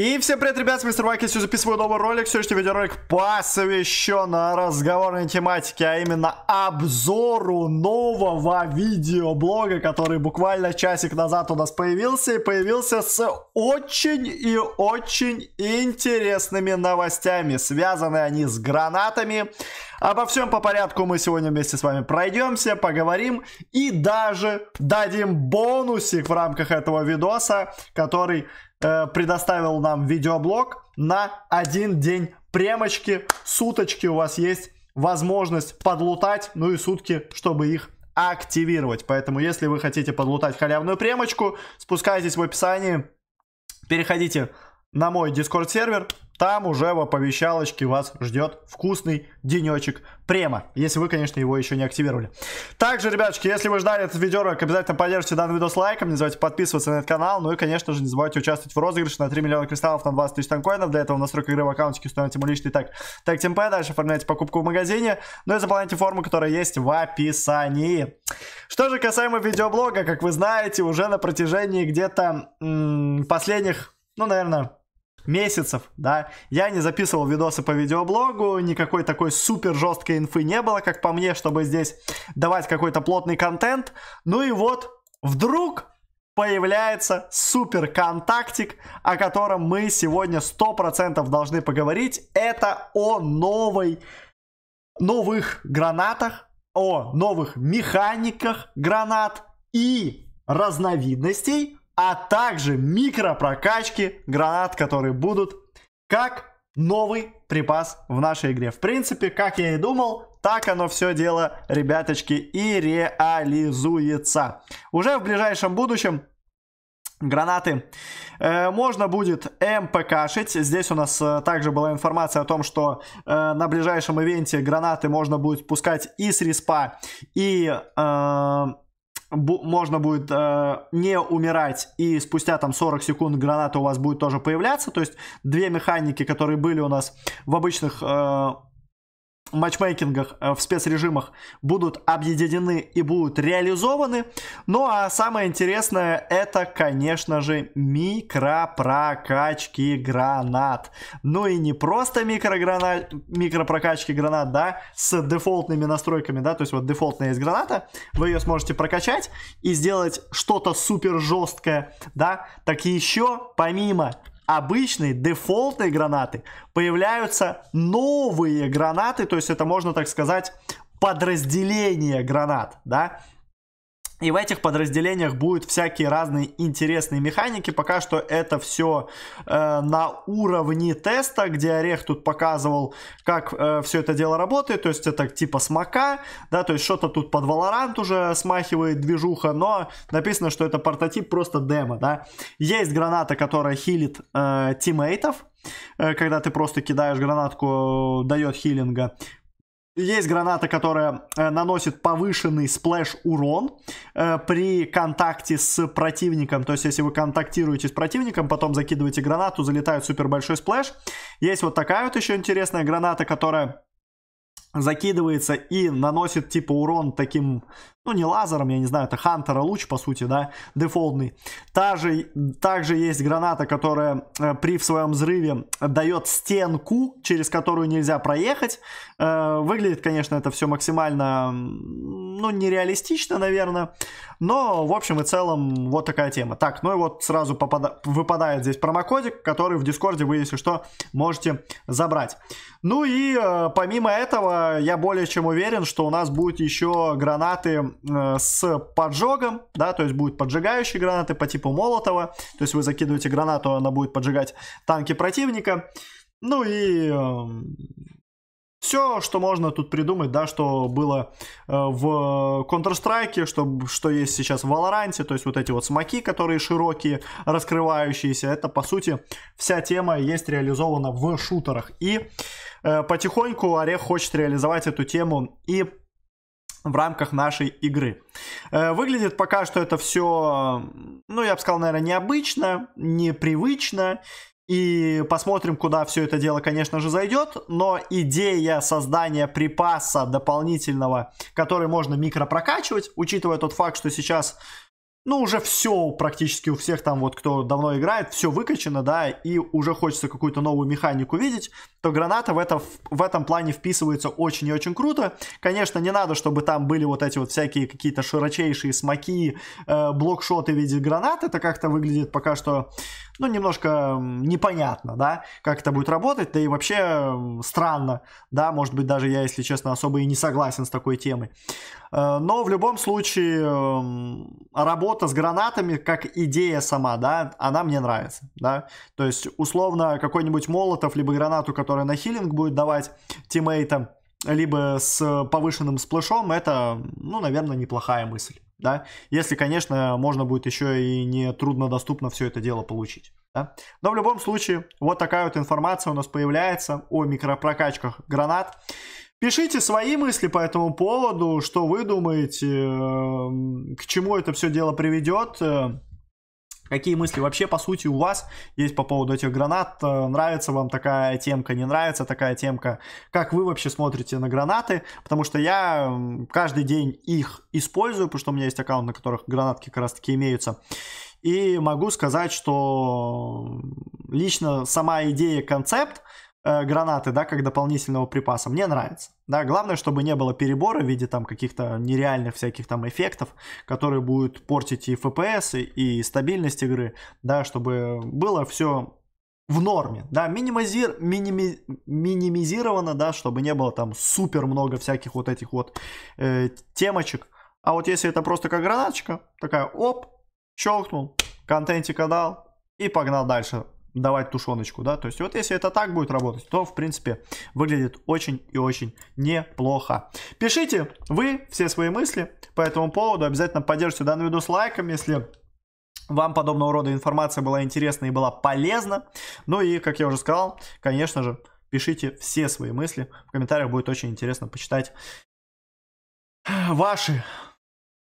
И всем привет, ребят, с мистер Вайк, я записываю новый ролик. Сегодняшний видеоролик посвящен разговорной тематике, а именно обзору нового видеоблога, который буквально часик назад у нас появился. И появился с очень и очень интересными новостями. Связаны они с гранатами. Обо всем по порядку мы сегодня вместе с вами пройдемся, поговорим и даже дадим бонусик в рамках этого видоса, который Э, предоставил нам видеоблог на один день премочки. Суточки у вас есть возможность подлутать, ну и сутки, чтобы их активировать. Поэтому, если вы хотите подлутать халявную премочку, спускайтесь в описании, переходите на мой дискорд сервер, там уже в оповещалочке вас ждет вкусный денечек према, если вы, конечно, его еще не активировали. Также, ребяточки, если вы ждали этот видеоролик, обязательно поддержите данный видос лайком, не забывайте подписываться на этот канал, ну и, конечно же, не забывайте участвовать в розыгрыше на 3 миллиона кристаллов на 20 тысяч танкоинов, для этого настройка игры в аккаунте установите мой личный так, так темп, дальше оформляйте покупку в магазине, ну и заполняйте форму, которая есть в описании. Что же касаемо видеоблога, как вы знаете, уже на протяжении где-то последних, ну, наверное, месяцев, да. Я не записывал видосы по видеоблогу, никакой такой супер жесткой инфы не было, как по мне, чтобы здесь давать какой-то плотный контент. Ну и вот, вдруг появляется супер контактик, о котором мы сегодня 100% должны поговорить. Это о новой, новых гранатах, о новых механиках гранат и разновидностей а также микропрокачки гранат, которые будут как новый припас в нашей игре. В принципе, как я и думал, так оно все дело, ребяточки, и реализуется. Уже в ближайшем будущем гранаты. Э, можно будет МПКшить. Здесь у нас э, также была информация о том, что э, на ближайшем ивенте гранаты можно будет пускать и с респа, и... Э, можно будет э, не умирать, и спустя там 40 секунд граната у вас будет тоже появляться. То есть две механики, которые были у нас в обычных э, матчмейкингах, э, в спецрежимах будут объединены и будут реализованы. Ну а самое интересное это, конечно же, микропрокачки гранат. Ну и не просто микрогранат, микропрокачки гранат, да, с дефолтными настройками, да, то есть вот дефолтная есть граната, вы ее сможете прокачать и сделать что-то супер жесткое, да, так еще помимо обычные дефолтные гранаты, появляются новые гранаты, то есть это можно так сказать подразделение гранат, да, и в этих подразделениях будут всякие разные интересные механики. Пока что это все э, на уровне теста, где Орех тут показывал, как э, все это дело работает. То есть это типа смока, да, то есть что-то тут под Valorant уже смахивает движуха, но написано, что это прототип просто демо, да. Есть граната, которая хилит э, тиммейтов, э, когда ты просто кидаешь гранатку, э, дает хилинга. Есть граната, которая э, наносит повышенный сплэш урон э, при контакте с противником. То есть, если вы контактируете с противником, потом закидываете гранату, залетает супер большой сплэш. Есть вот такая вот еще интересная граната, которая закидывается и наносит типа урон таким, ну не лазером, я не знаю, это Хантера луч по сути, да, дефолтный. Та же, также есть граната, которая э, при в своем взрыве дает стенку, через которую нельзя проехать. Э, выглядит, конечно, это все максимально, ну, нереалистично, наверное. Но, в общем и целом, вот такая тема. Так, ну и вот сразу попада... выпадает здесь промокодик, который в Дискорде вы, если что, можете забрать. Ну и э, помимо этого я более чем уверен, что у нас будут еще гранаты э, с поджогом, да, то есть будут поджигающие гранаты по типу Молотова, то есть вы закидываете гранату, она будет поджигать танки противника, ну и э, все, что можно тут придумать, да, что было э, в Counter-Strike, что, что есть сейчас в Valorant, то есть вот эти вот смоки, которые широкие, раскрывающиеся, это, по сути, вся тема есть реализована в шутерах. И э, потихоньку Орех хочет реализовать эту тему и в рамках нашей игры. Э, выглядит пока что это все, ну, я бы сказал, наверное, необычно, непривычно и посмотрим, куда все это дело, конечно же, зайдет. Но идея создания припаса дополнительного, который можно микропрокачивать, учитывая тот факт, что сейчас ну, уже все практически у всех там, вот кто давно играет, все выкачано, да, и уже хочется какую-то новую механику видеть, то граната в, это, в этом плане вписывается очень и очень круто. Конечно, не надо, чтобы там были вот эти вот всякие какие-то широчайшие смоки, э, блокшоты в виде гранат, это как-то выглядит пока что, ну, немножко непонятно, да, как это будет работать, да и вообще странно, да, может быть, даже я, если честно, особо и не согласен с такой темой. Э, но в любом случае э, работа охота с гранатами, как идея сама, да, она мне нравится, да. То есть, условно, какой-нибудь молотов, либо гранату, которая на хилинг будет давать тиммейтам, либо с повышенным сплэшом, это, ну, наверное, неплохая мысль, да. Если, конечно, можно будет еще и не труднодоступно все это дело получить. Да? Но в любом случае, вот такая вот информация у нас появляется о микропрокачках гранат. Пишите свои мысли по этому поводу, что вы думаете, эм, к чему это все дело приведет. Э, какие мысли вообще, по сути, у вас есть по поводу этих гранат? Э, нравится вам такая темка, не нравится такая темка? Как вы вообще смотрите на гранаты? Потому что я эм, каждый день их использую, потому что у меня есть аккаунт, на которых гранатки как раз таки имеются. И могу сказать, что э, лично сама идея, концепт э, гранаты, да, как дополнительного припаса. Мне нравится. Да, главное, чтобы не было перебора в виде там каких-то нереальных всяких там эффектов, которые будут портить и FPS, и, и стабильность игры, да, чтобы было все в норме, да, минимизир, миними, минимизировано, да, чтобы не было там супер много всяких вот этих вот э, темочек. А вот если это просто как гранаточка, такая оп, щелкнул, контентика дал и погнал дальше давать тушеночку, да, то есть вот если это так будет работать, то, в принципе, выглядит очень и очень неплохо. Пишите вы все свои мысли по этому поводу, обязательно поддержите данный видос лайком, если вам подобного рода информация была интересна и была полезна. Ну и, как я уже сказал, конечно же, пишите все свои мысли. В комментариях будет очень интересно почитать ваши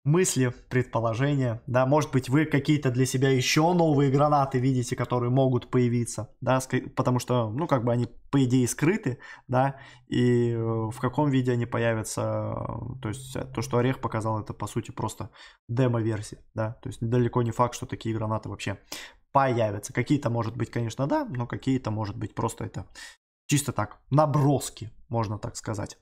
мысли, предположения, да, может быть, вы какие-то для себя еще новые гранаты видите, которые могут появиться, да, потому что, ну, как бы они, по идее, скрыты, да, и э, в каком виде они появятся, э, то есть э, то, что Орех показал, это, по сути, просто демо-версия, да, то есть далеко не факт, что такие гранаты вообще появятся. Какие-то, может быть, конечно, да, но какие-то, может быть, просто это чисто так, наброски, можно так сказать.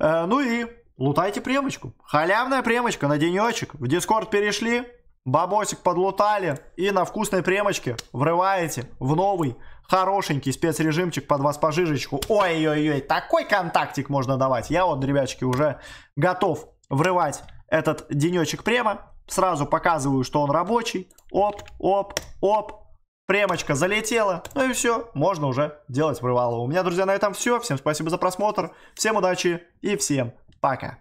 Ну и лутайте премочку. Халявная премочка на денечек. В Дискорд перешли, бабосик подлутали и на вкусной премочке врываете в новый хорошенький спецрежимчик под вас пожижечку. Ой-ой-ой, такой контактик можно давать. Я вот, ребячки, уже готов врывать этот денечек према. Сразу показываю, что он рабочий. Оп, оп, оп. Премочка залетела. Ну и все, можно уже делать врывало. У меня, друзья, на этом все. Всем спасибо за просмотр. Всем удачи и всем Пока.